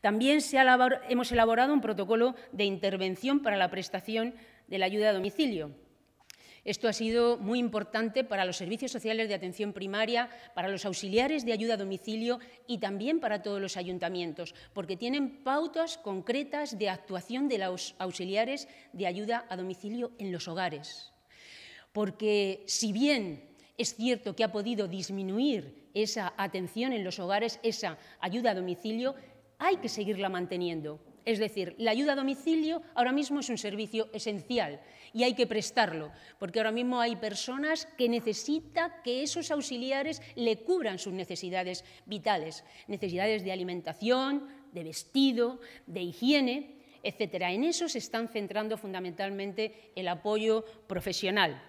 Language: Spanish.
También hemos elaborado un protocolo de intervención para la prestación de la ayuda a domicilio. Esto ha sido muy importante para los servicios sociales de atención primaria, para los auxiliares de ayuda a domicilio y también para todos los ayuntamientos, porque tienen pautas concretas de actuación de los auxiliares de ayuda a domicilio en los hogares. Porque si bien es cierto que ha podido disminuir esa atención en los hogares, esa ayuda a domicilio, hay que seguirla manteniendo. Es decir, la ayuda a domicilio ahora mismo es un servicio esencial y hay que prestarlo, porque ahora mismo hay personas que necesitan que esos auxiliares le cubran sus necesidades vitales, necesidades de alimentación, de vestido, de higiene, etc. En eso se están centrando fundamentalmente el apoyo profesional.